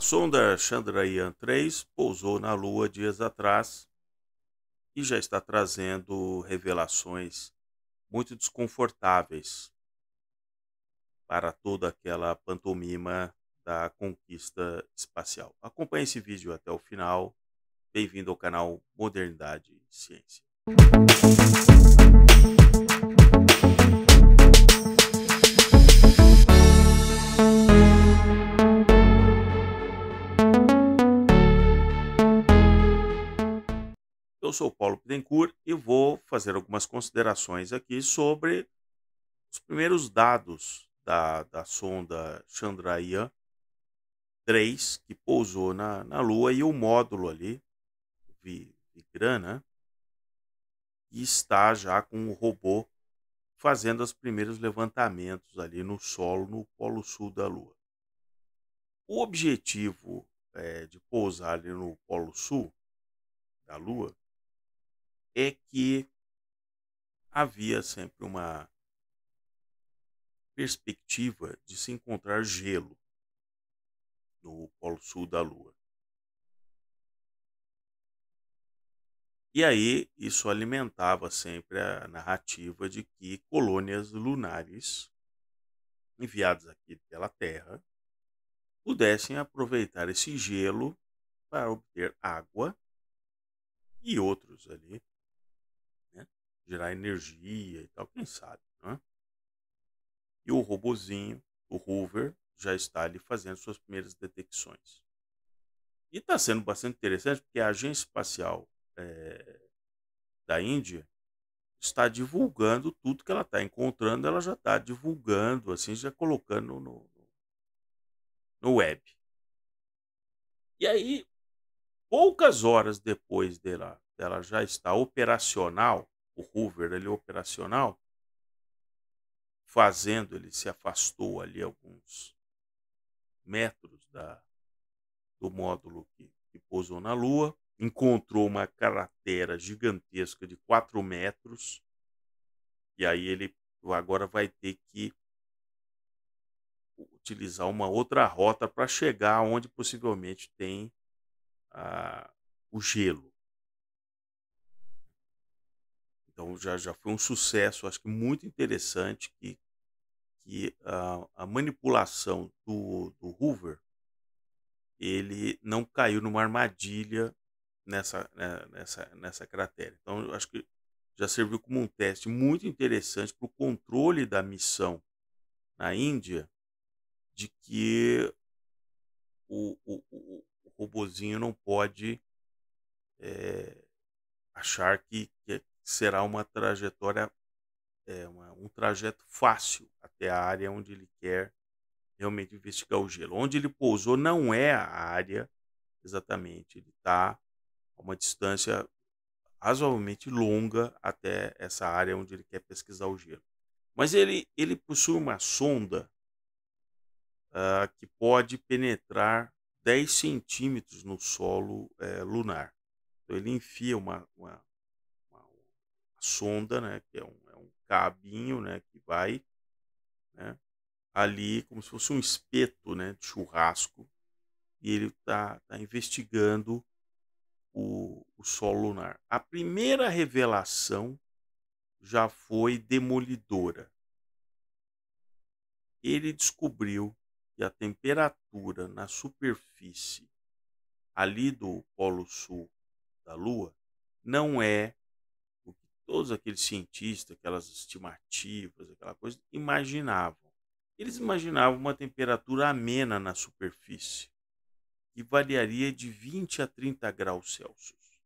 A sonda Chandrayaan-3 pousou na Lua dias atrás e já está trazendo revelações muito desconfortáveis para toda aquela pantomima da conquista espacial. Acompanhe esse vídeo até o final. Bem-vindo ao canal Modernidade e Ciência. Eu sou Paulo Pidencourt e vou fazer algumas considerações aqui sobre os primeiros dados da, da sonda Chandrayaan 3 que pousou na, na Lua e o módulo ali, Vigrana, né, e está já com o robô fazendo os primeiros levantamentos ali no solo, no polo sul da Lua. O objetivo é, de pousar ali no polo sul da Lua é que havia sempre uma perspectiva de se encontrar gelo no Polo Sul da Lua. E aí isso alimentava sempre a narrativa de que colônias lunares enviadas aqui pela Terra pudessem aproveitar esse gelo para obter água e outros ali gerar energia e tal, quem sabe, né? E o robozinho, o rover, já está ali fazendo suas primeiras detecções. E está sendo bastante interessante porque a Agência Espacial é, da Índia está divulgando tudo que ela está encontrando, ela já está divulgando, assim, já colocando no, no, no web. E aí, poucas horas depois dela, dela já está operacional, o rover ali operacional, fazendo, ele se afastou ali alguns metros da, do módulo que, que pousou na Lua, encontrou uma cratera gigantesca de 4 metros, e aí ele agora vai ter que utilizar uma outra rota para chegar onde possivelmente tem ah, o gelo. Então já, já foi um sucesso, acho que muito interessante que, que a, a manipulação do, do Hoover ele não caiu numa armadilha nessa, né, nessa, nessa cratera. Então acho que já serviu como um teste muito interessante para o controle da missão na Índia de que o, o, o, o robozinho não pode é, achar que, que, será uma trajetória, é, uma, um trajeto fácil até a área onde ele quer realmente investigar o gelo. Onde ele pousou não é a área exatamente, ele está a uma distância razoavelmente longa até essa área onde ele quer pesquisar o gelo. Mas ele, ele possui uma sonda uh, que pode penetrar 10 centímetros no solo uh, lunar. Então ele enfia uma, uma, sonda, né, que é um, é um cabinho, né, que vai né, ali como se fosse um espeto, né, de churrasco, e ele está tá investigando o, o solo lunar. A primeira revelação já foi demolidora. Ele descobriu que a temperatura na superfície ali do Polo Sul da Lua não é todos aqueles cientistas, aquelas estimativas, aquela coisa, imaginavam. Eles imaginavam uma temperatura amena na superfície, que variaria de 20 a 30 graus Celsius.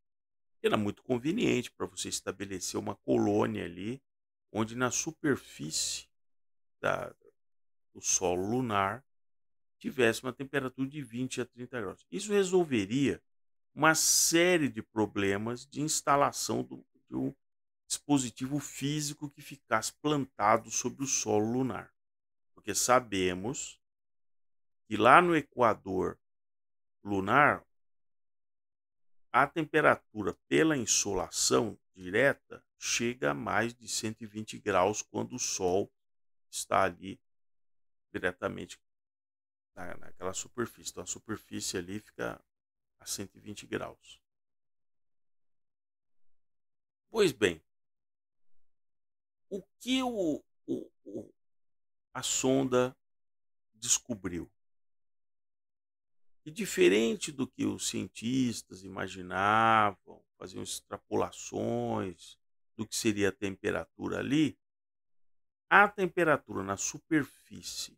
Era muito conveniente para você estabelecer uma colônia ali, onde na superfície da, do solo lunar tivesse uma temperatura de 20 a 30 graus. Isso resolveria uma série de problemas de instalação do, do dispositivo físico que ficasse plantado sobre o solo lunar. Porque sabemos que lá no equador lunar, a temperatura pela insolação direta chega a mais de 120 graus quando o Sol está ali diretamente naquela superfície. Então a superfície ali fica a 120 graus. Pois bem, o que o, o, o a sonda descobriu? E diferente do que os cientistas imaginavam, faziam extrapolações do que seria a temperatura ali, a temperatura na superfície,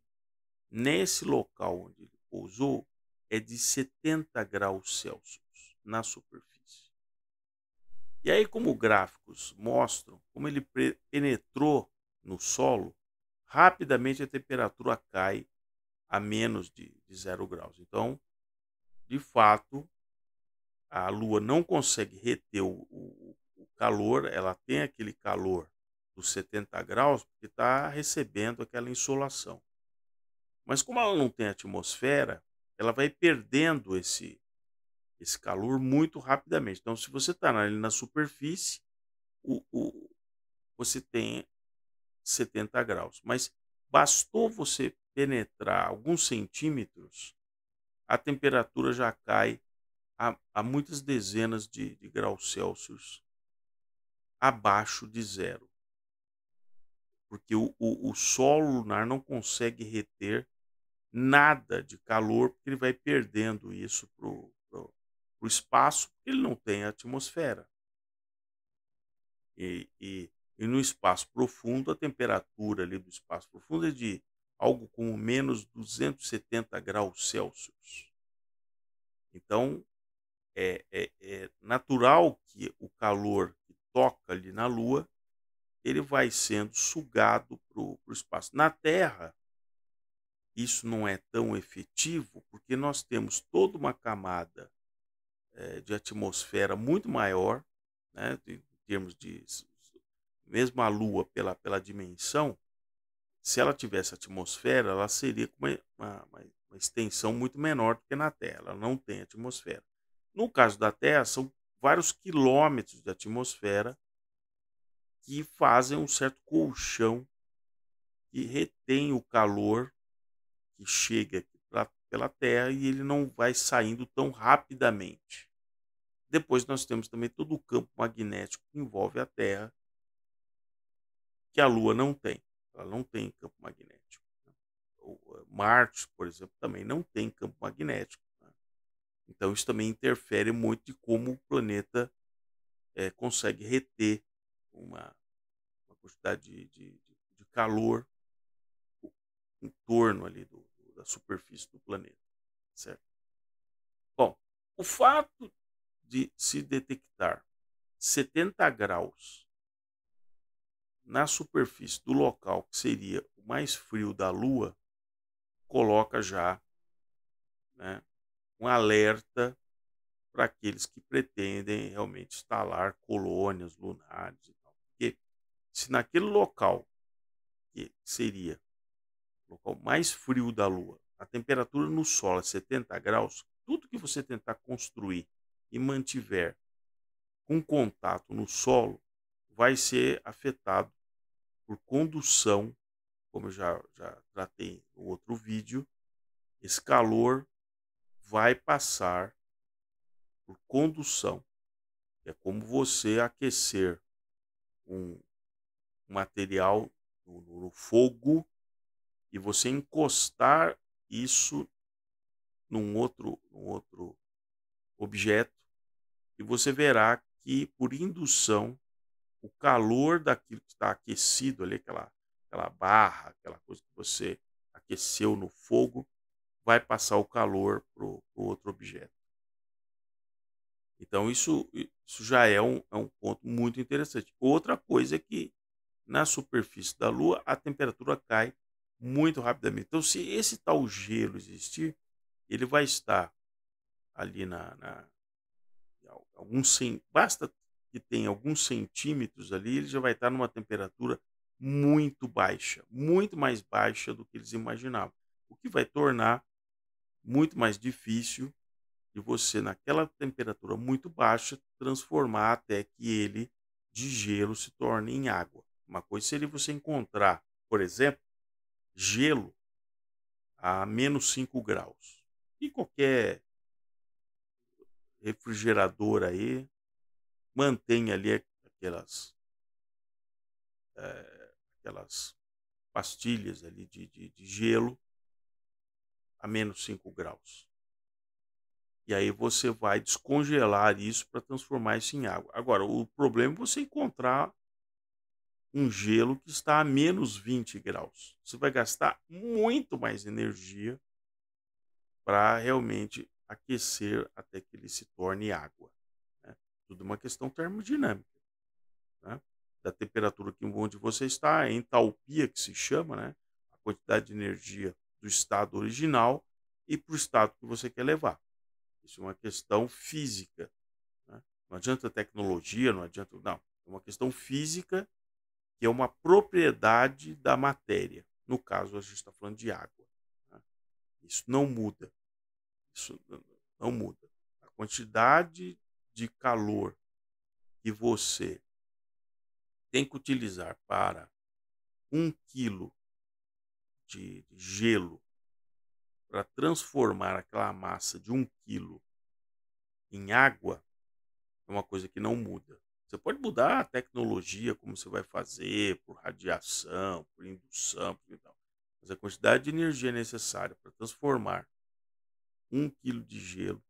nesse local onde ele pousou, é de 70 graus Celsius na superfície. E aí, como gráficos mostram, como ele penetrou no solo, rapidamente a temperatura cai a menos de, de zero graus. Então, de fato, a Lua não consegue reter o, o, o calor, ela tem aquele calor dos 70 graus porque está recebendo aquela insolação. Mas como ela não tem atmosfera, ela vai perdendo esse, esse calor muito rapidamente. Então, se você está na, na superfície, o, o, você tem 70 graus. Mas bastou você penetrar alguns centímetros, a temperatura já cai a, a muitas dezenas de, de graus Celsius abaixo de zero. Porque o, o, o solo lunar não consegue reter nada de calor, porque ele vai perdendo isso para o o espaço, ele não tem atmosfera. E, e, e, no espaço profundo, a temperatura ali do espaço profundo é de algo como menos 270 graus Celsius. Então, é, é, é natural que o calor que toca ali na Lua, ele vai sendo sugado para o espaço. Na Terra, isso não é tão efetivo, porque nós temos toda uma camada é, de atmosfera muito maior, né, em termos de mesmo a Lua pela, pela dimensão, se ela tivesse atmosfera, ela seria com uma, uma, uma, extensão muito menor do que na Terra. Ela não tem atmosfera. No caso da Terra, são vários quilômetros de atmosfera que fazem um certo colchão que retém o calor que chega pela Terra e ele não vai saindo tão rapidamente. Depois nós temos também todo o campo magnético que envolve a Terra, que a Lua não tem. Ela não tem campo magnético. Né? Eh, Marte, por exemplo, também não tem campo magnético. Né? Então isso também interfere muito em como o planeta é, consegue reter uma, uma quantidade de, de, de, calor em torno ali do, da superfície do planeta, certo? Bom, o fato de se detectar 70 graus na superfície do local que seria o mais frio da Lua, coloca já né, um alerta para aqueles que pretendem realmente instalar colônias lunares e tal. Porque se naquele local que seria o local mais frio da Lua, a temperatura no Sol é 70 graus, tudo que você tentar construir e mantiver com contato no solo, vai ser afetado por condução, como eu já, já tratei no outro vídeo, esse calor vai passar por condução. É como você aquecer um material no, no fogo e você encostar isso num outro, num outro objeto e você verá que, por indução, o calor daquilo que está aquecido ali, aquela, aquela barra, aquela coisa que você aqueceu no fogo, vai passar o calor para o outro objeto. Então, isso, isso já é um, é um ponto muito interessante. Outra coisa é que na superfície da Lua a temperatura cai muito rapidamente. Então, se esse tal gelo existir, ele vai estar ali na, na, alguns cem, basta que tenha alguns centímetros ali, ele já vai estar numa temperatura muito baixa, muito mais baixa do que eles imaginavam, o que vai tornar muito mais difícil de você, naquela temperatura muito baixa, transformar até que ele de gelo se torne em água. Uma coisa seria você encontrar, por exemplo, gelo a menos 5 graus. E qualquer refrigerador aí, mantém ali aquelas, é, aquelas pastilhas ali de, de, de gelo a menos 5 graus. E aí você vai descongelar isso para transformar isso em água. Agora, o problema é você encontrar um gelo que está a menos 20 graus. Você vai gastar muito mais energia para realmente aquecer até que ele se torne água. Né? Tudo uma questão termodinâmica. Né? Da temperatura que onde você está, a entalpia que se chama, né? a quantidade de energia do estado original e para o estado que você quer levar. Isso é uma questão física. Né? Não adianta tecnologia, não adianta. Não. É uma questão física que é uma propriedade da matéria. No caso, a gente está falando de água. Né? Isso não muda. Isso não muda. A quantidade de calor que você tem que utilizar para um quilo de gelo para transformar aquela massa de um quilo em água é uma coisa que não muda. Você pode mudar a tecnologia, como você vai fazer, por radiação, por indução, por mas a quantidade de energia necessária para transformar um quilo de gelo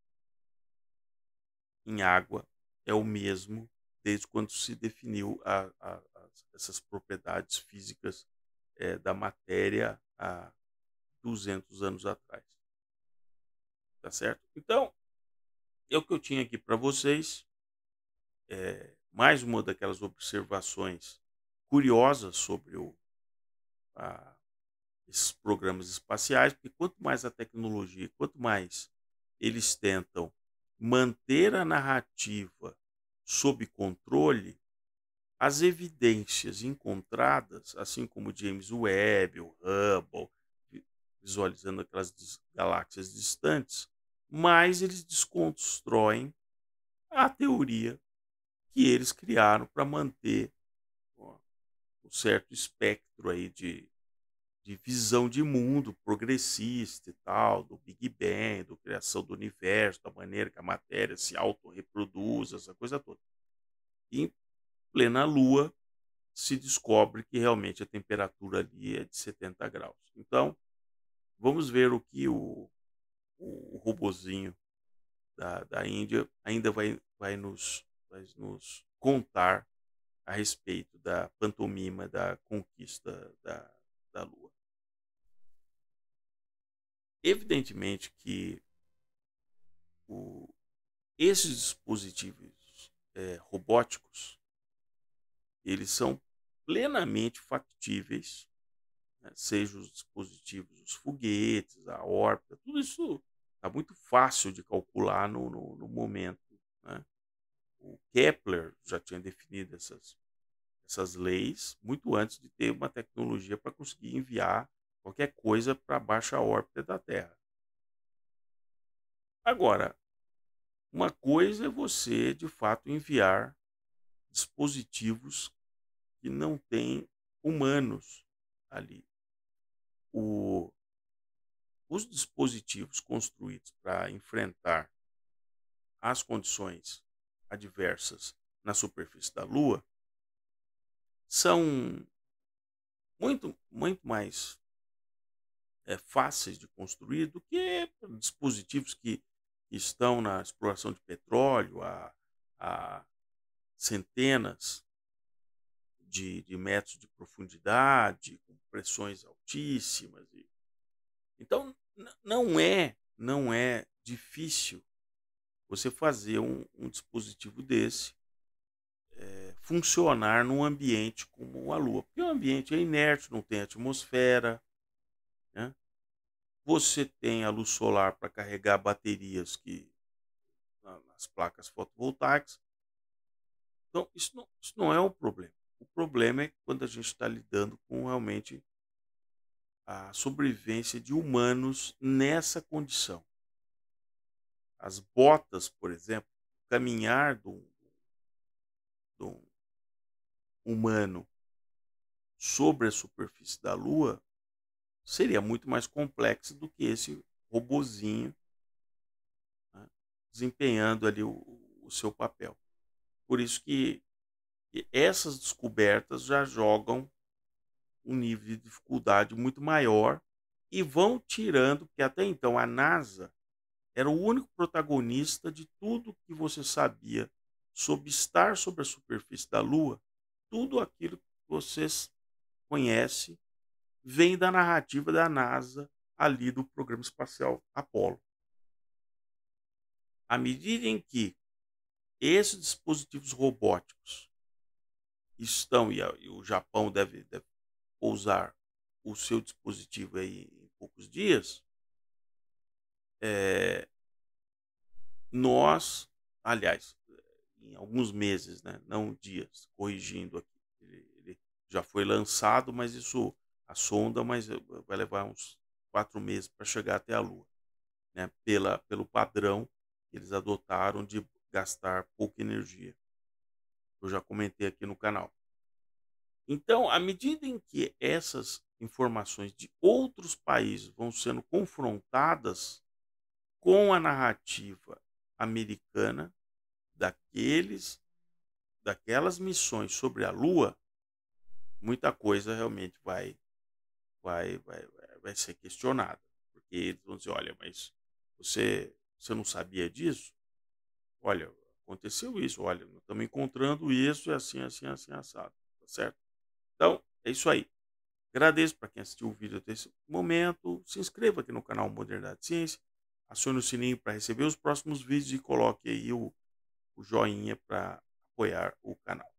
em água é o mesmo desde quando se definiu a, a, a, essas propriedades físicas é, da matéria há 200 anos atrás. Tá certo? Então, é o que eu tinha aqui para vocês. É, mais uma daquelas observações curiosas sobre o, a, esses programas espaciais, porque quanto mais a tecnologia, quanto mais eles tentam manter a narrativa sob controle, as evidências encontradas, assim como James Webb, o Hubble, visualizando aquelas galáxias distantes, mais eles desconstroem a teoria que eles criaram para manter um certo espectro aí de de visão de mundo progressista e tal, do Big Bang, da criação do universo, da maneira que a matéria se autorreproduz, essa coisa toda. E em plena lua se descobre que realmente a temperatura ali é de 70 graus. Então, vamos ver o que o, o, o robozinho da, da Índia ainda vai, vai, nos, vai nos contar a respeito da pantomima da conquista da, da Lua. Evidentemente que o, esses dispositivos é, robóticos eles são plenamente factíveis, né? seja os dispositivos, os foguetes, a órbita, tudo isso está muito fácil de calcular no, no, no momento. Né? O Kepler já tinha definido essas, essas leis muito antes de ter uma tecnologia para conseguir enviar qualquer coisa para baixa órbita da Terra. Agora, uma coisa é você, de fato, enviar dispositivos que não têm humanos ali. O, os dispositivos construídos para enfrentar as condições adversas na superfície da Lua são muito, muito mais é, fáceis de construir do que dispositivos que estão na exploração de petróleo a centenas de, de, metros de profundidade, com pressões altíssimas. E... Então, não é, não é difícil você fazer um, um dispositivo desse é, funcionar num ambiente como a Lua. Porque o ambiente é inerte, não tem atmosfera, né? Você tem a luz solar para carregar baterias que nas placas fotovoltaicas. Então, isso não, isso não é um problema. O problema é quando a gente está lidando com realmente a sobrevivência de humanos nessa condição. As botas, por exemplo, caminhar de do humano sobre a superfície da Lua seria muito mais complexo do que esse robozinho né, desempenhando ali o, o, seu papel. Por isso que essas descobertas já jogam um nível de dificuldade muito maior e vão tirando, porque até então a NASA era o único protagonista de tudo que você sabia sobre estar sobre a superfície da Lua, tudo aquilo que vocês conhecem vem da narrativa da NASA ali do programa espacial Apollo. À medida em que esses dispositivos robóticos estão, e, o Japão deve, deve pousar o seu dispositivo aí em poucos dias, é, nós, aliás, em alguns meses, né, não dias, corrigindo aqui, ele, ele já foi lançado, mas isso a sonda, mas eh, vai levar uns quatro meses para chegar até a Lua, né? Pela, pelo padrão que eles adotaram de gastar pouca energia. Eu já comentei aqui no canal. Então, à medida em que essas informações de outros países vão sendo confrontadas com a narrativa americana daqueles daquelas missões sobre a Lua, muita coisa realmente vai vai, vai, vai ser questionada. Porque eles vão dizer, olha, mas você, você não sabia disso? Olha, aconteceu isso, olha, nós estamos encontrando isso, é assim, assim, assim, assado, tá certo? Então, é isso aí. Agradeço para quem assistiu o vídeo até esse momento. Se inscreva aqui no canal Modernidade Ciência. Acione o sininho para receber os próximos vídeos e coloque aí o, o joinha para apoiar o canal.